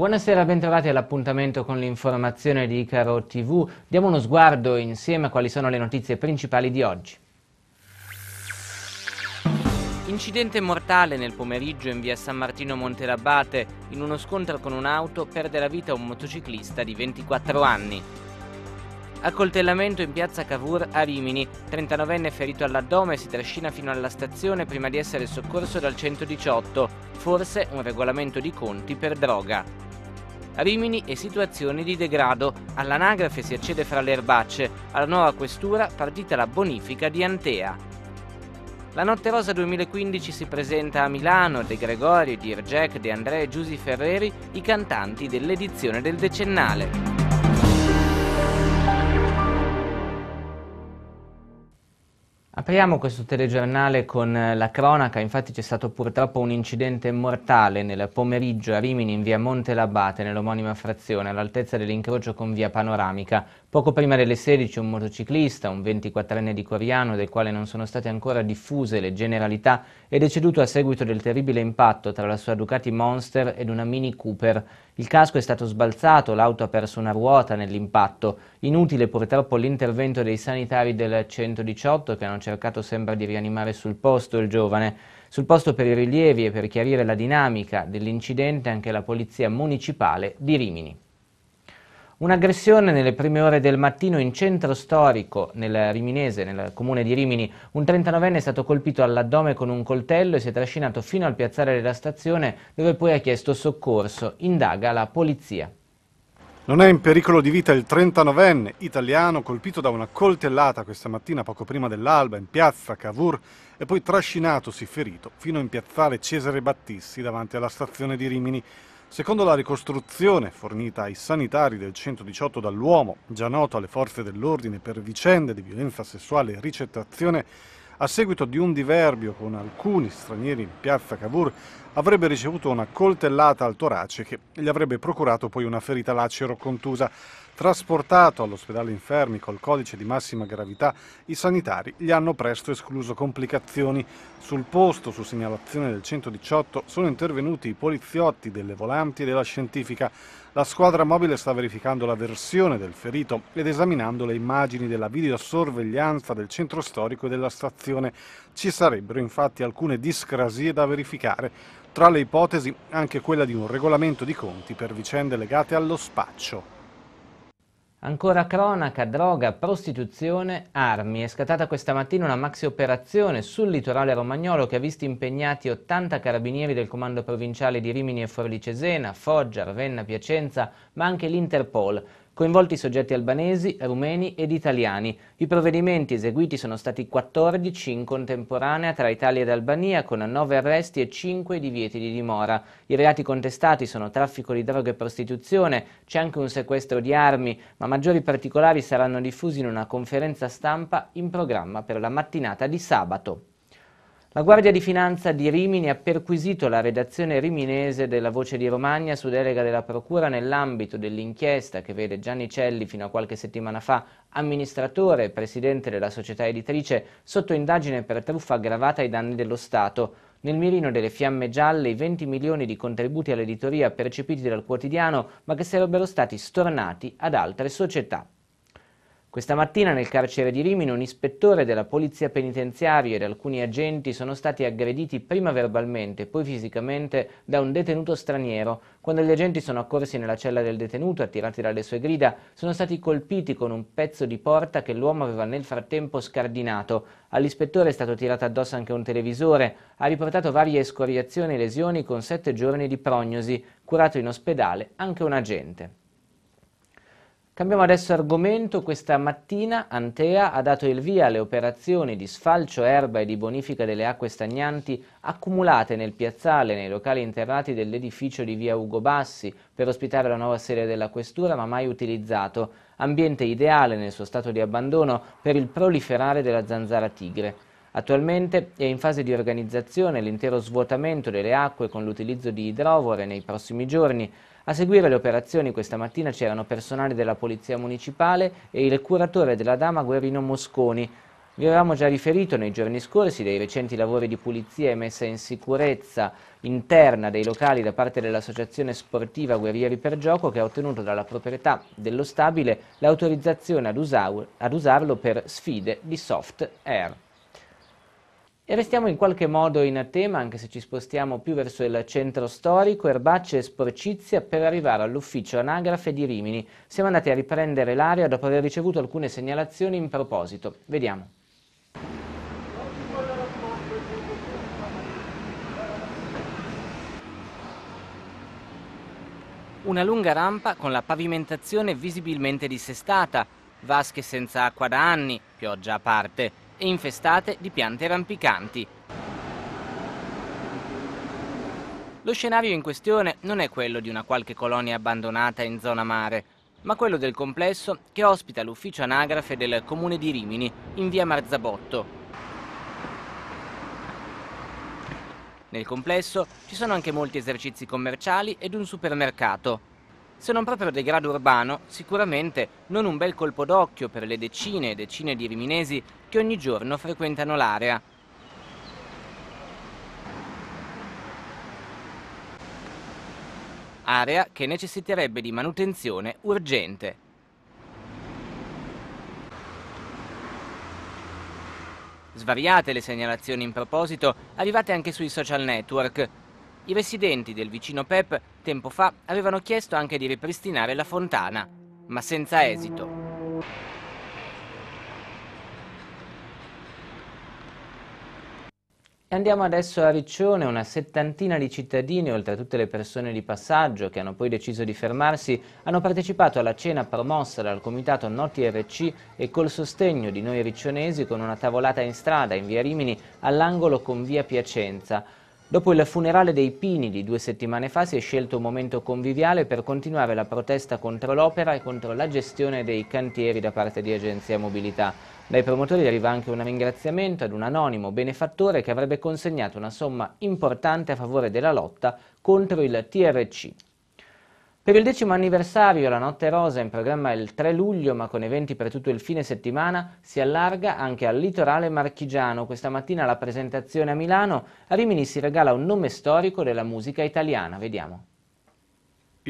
Buonasera, bentrovati all'appuntamento con l'informazione di Icaro TV. Diamo uno sguardo insieme a quali sono le notizie principali di oggi. Incidente mortale nel pomeriggio in via San Martino Montelabate. In uno scontro con un'auto perde la vita un motociclista di 24 anni. Accoltellamento in piazza Cavour a Rimini. 39enne ferito all'addome si trascina fino alla stazione prima di essere soccorso dal 118. Forse un regolamento di conti per droga. Rimini e situazioni di degrado. All'anagrafe si accede fra le erbacce. Alla nuova questura partita la bonifica di Antea. La Notte Rosa 2015 si presenta a Milano, De Gregorio, Dear Jack, De André e Giusy Ferreri, i cantanti dell'edizione del decennale. Apriamo questo telegiornale con eh, la cronaca, infatti c'è stato purtroppo un incidente mortale nel pomeriggio a Rimini in via Monte Labate, nell'omonima frazione, all'altezza dell'incrocio con via Panoramica. Poco prima delle 16 un motociclista, un 24enne di Coriano, del quale non sono state ancora diffuse le generalità, è deceduto a seguito del terribile impatto tra la sua Ducati Monster ed una Mini Cooper. Il casco è stato sbalzato, l'auto ha perso una ruota nell'impatto. Inutile purtroppo l'intervento dei sanitari del 118 che hanno cercato sembra di rianimare sul posto il giovane. Sul posto per i rilievi e per chiarire la dinamica dell'incidente anche la polizia municipale di Rimini. Un'aggressione nelle prime ore del mattino in centro storico, nel Riminese, nel comune di Rimini. Un 39enne è stato colpito all'addome con un coltello e si è trascinato fino al piazzale della stazione dove poi ha chiesto soccorso. Indaga la polizia. Non è in pericolo di vita il 39enne italiano colpito da una coltellata questa mattina poco prima dell'alba in piazza Cavour e poi trascinatosi ferito fino in piazzale Cesare Battisti davanti alla stazione di Rimini. Secondo la ricostruzione fornita ai sanitari del 118 dall'uomo, già noto alle forze dell'ordine per vicende di violenza sessuale e ricettazione, a seguito di un diverbio con alcuni stranieri in piazza Cavour, avrebbe ricevuto una coltellata al torace che gli avrebbe procurato poi una ferita lacero contusa. Trasportato all'ospedale infermi col codice di massima gravità, i sanitari gli hanno presto escluso complicazioni. Sul posto, su segnalazione del 118, sono intervenuti i poliziotti delle volanti e della scientifica. La squadra mobile sta verificando la versione del ferito ed esaminando le immagini della videosorveglianza del centro storico e della stazione. Ci sarebbero infatti alcune discrasie da verificare, tra le ipotesi anche quella di un regolamento di conti per vicende legate allo spaccio. Ancora cronaca, droga, prostituzione, armi. È scattata questa mattina una maxi operazione sul litorale romagnolo che ha visto impegnati 80 carabinieri del comando provinciale di Rimini e Forlì Cesena, Foggia, Ravenna, Piacenza, ma anche l'Interpol coinvolti soggetti albanesi, rumeni ed italiani. I provvedimenti eseguiti sono stati 14 in contemporanea tra Italia ed Albania con 9 arresti e 5 divieti di dimora. I reati contestati sono traffico di droga e prostituzione, c'è anche un sequestro di armi, ma maggiori particolari saranno diffusi in una conferenza stampa in programma per la mattinata di sabato. La Guardia di Finanza di Rimini ha perquisito la redazione riminese della Voce di Romagna su delega della Procura nell'ambito dell'inchiesta che vede Gianni Celli fino a qualche settimana fa amministratore e presidente della società editrice sotto indagine per truffa aggravata ai danni dello Stato. Nel mirino delle fiamme gialle i 20 milioni di contributi all'editoria percepiti dal quotidiano ma che sarebbero stati stornati ad altre società. Questa mattina nel carcere di Rimini un ispettore della polizia penitenziaria ed alcuni agenti sono stati aggrediti prima verbalmente e poi fisicamente da un detenuto straniero. Quando gli agenti sono accorsi nella cella del detenuto, attirati dalle sue grida, sono stati colpiti con un pezzo di porta che l'uomo aveva nel frattempo scardinato. All'ispettore è stato tirato addosso anche un televisore. Ha riportato varie escoriazioni e lesioni con sette giorni di prognosi, curato in ospedale anche un agente. Cambiamo adesso argomento, questa mattina Antea ha dato il via alle operazioni di sfalcio erba e di bonifica delle acque stagnanti accumulate nel piazzale, nei locali interrati dell'edificio di via Ugo Bassi per ospitare la nuova serie della questura ma mai utilizzato, ambiente ideale nel suo stato di abbandono per il proliferare della zanzara tigre. Attualmente è in fase di organizzazione l'intero svuotamento delle acque con l'utilizzo di idrovore nei prossimi giorni, a seguire le operazioni questa mattina c'erano personale della Polizia Municipale e il curatore della Dama Guerrino Mosconi. Vi avevamo già riferito nei giorni scorsi dei recenti lavori di pulizia e messa in sicurezza interna dei locali da parte dell'associazione sportiva Guerrieri per Gioco che ha ottenuto dalla proprietà dello stabile l'autorizzazione ad, usarlo per sfide di soft air. E restiamo in qualche modo in tema, anche se ci spostiamo più verso il centro storico, Erbacce e Sporcizia, per arrivare all'ufficio anagrafe di Rimini. Siamo andati a riprendere l'area dopo aver ricevuto alcune segnalazioni in proposito. Vediamo. Una lunga rampa con la pavimentazione visibilmente dissestata, vasche senza acqua da anni, pioggia a parte e infestate di piante rampicanti. Lo scenario in questione non è quello di una qualche colonia abbandonata in zona mare, ma quello del complesso che ospita l'ufficio anagrafe del comune di Rimini, in via Marzabotto. Nel complesso ci sono anche molti esercizi commerciali ed un supermercato se non proprio degrado urbano, sicuramente non un bel colpo d'occhio per le decine e decine di riminesi che ogni giorno frequentano l'area. Area che necessiterebbe di manutenzione urgente. Svariate le segnalazioni in proposito, arrivate anche sui social network, i residenti del vicino PEP tempo fa avevano chiesto anche di ripristinare la fontana, ma senza esito. Andiamo adesso a Riccione, una settantina di cittadini, oltre a tutte le persone di passaggio che hanno poi deciso di fermarsi, hanno partecipato alla cena promossa dal comitato Noti RC e col sostegno di noi riccionesi con una tavolata in strada in via Rimini all'angolo con via Piacenza. Dopo il funerale dei Pini di due settimane fa si è scelto un momento conviviale per continuare la protesta contro l'opera e contro la gestione dei cantieri da parte di Agenzia Mobilità. Dai promotori arriva anche un ringraziamento ad un anonimo benefattore che avrebbe consegnato una somma importante a favore della lotta contro il TRC. Per il decimo anniversario la Notte Rosa in programma il 3 luglio ma con eventi per tutto il fine settimana si allarga anche al litorale marchigiano. Questa mattina la presentazione a Milano, Rimini si regala un nome storico della musica italiana. Vediamo.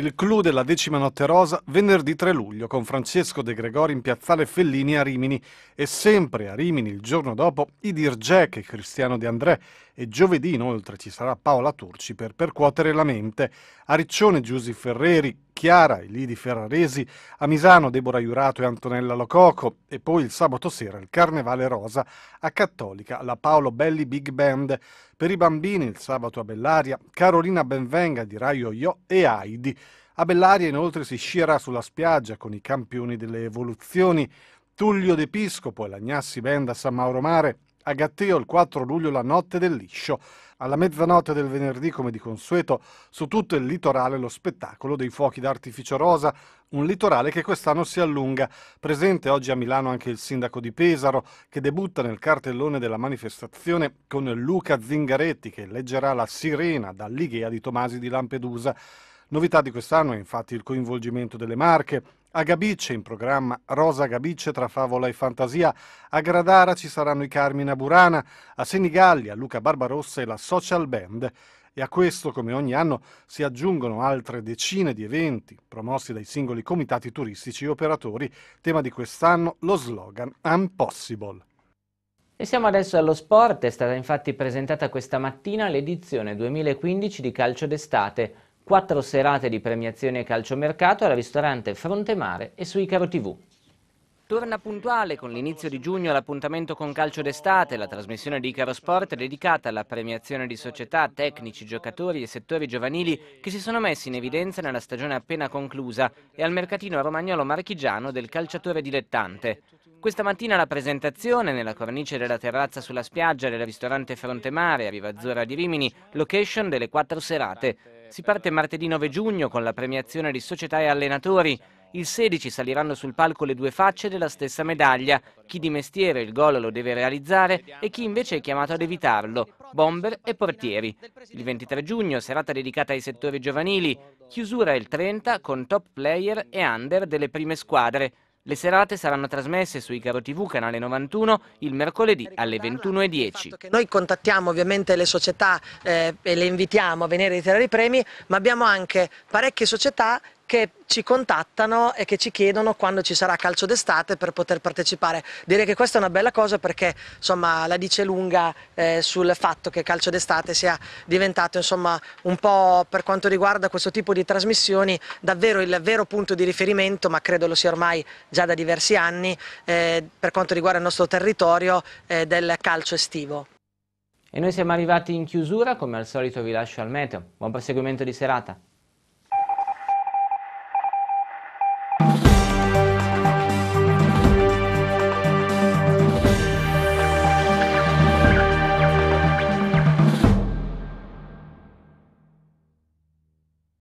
Il clou della decima notte rosa venerdì 3 luglio con Francesco De Gregori in piazzale Fellini a Rimini e sempre a Rimini il giorno dopo Idir Jack e Cristiano De André e giovedì inoltre ci sarà Paola Turci per percuotere la mente, a Riccione Giusi Ferreri, Chiara, i Lidi Ferraresi, a Misano Deborah Iurato e Antonella Lococo e poi il sabato sera il Carnevale Rosa a Cattolica, la Paolo Belli Big Band. Per i bambini il sabato a Bellaria, Carolina Benvenga di Raio Io e Heidi. A Bellaria inoltre si scierà sulla spiaggia con i campioni delle evoluzioni Tullio De Piscopo e l'Agnassi Band a San Mauro Mare, a Gatteo il 4 luglio la notte del liscio. Alla mezzanotte del venerdì, come di consueto, su tutto il litorale lo spettacolo dei fuochi d'artificio rosa, un litorale che quest'anno si allunga. Presente oggi a Milano anche il sindaco di Pesaro, che debutta nel cartellone della manifestazione con Luca Zingaretti, che leggerà la sirena dall'Igea di Tomasi di Lampedusa. Novità di quest'anno è infatti il coinvolgimento delle Marche, a Gabicce in programma Rosa Gabicce tra favola e fantasia, a Gradara ci saranno i Carmina Burana, a Senigallia, Luca Barbarossa e la Social Band. E a questo, come ogni anno, si aggiungono altre decine di eventi promossi dai singoli comitati turistici e operatori, tema di quest'anno lo slogan Unpossible. E siamo adesso allo sport, è stata infatti presentata questa mattina l'edizione 2015 di calcio d'estate quattro serate di premiazione calciomercato al ristorante Frontemare e su Icaro TV. Torna puntuale con l'inizio di giugno l'appuntamento con calcio d'estate, la trasmissione di Icaro Sport dedicata alla premiazione di società, tecnici, giocatori e settori giovanili che si sono messi in evidenza nella stagione appena conclusa e al mercatino romagnolo marchigiano del calciatore dilettante. Questa mattina la presentazione nella cornice della terrazza sulla spiaggia del ristorante Frontemare a Rivazzora di Rimini, location delle quattro serate. Si parte martedì 9 giugno con la premiazione di società e allenatori. Il 16 saliranno sul palco le due facce della stessa medaglia. Chi di mestiere il gol lo deve realizzare e chi invece è chiamato ad evitarlo, bomber e portieri. Il 23 giugno, serata dedicata ai settori giovanili. Chiusura il 30 con top player e under delle prime squadre. Le serate saranno trasmesse su Icaro TV, canale 91, il mercoledì alle 21.10. Noi contattiamo ovviamente le società eh, e le invitiamo a venire a ritirare i premi, ma abbiamo anche parecchie società che ci contattano e che ci chiedono quando ci sarà calcio d'estate per poter partecipare. Direi che questa è una bella cosa perché insomma, la dice lunga eh, sul fatto che calcio d'estate sia diventato insomma, un po' per quanto riguarda questo tipo di trasmissioni davvero il vero punto di riferimento, ma credo lo sia ormai già da diversi anni, eh, per quanto riguarda il nostro territorio eh, del calcio estivo. E noi siamo arrivati in chiusura, come al solito vi lascio al meteo. Buon proseguimento di serata.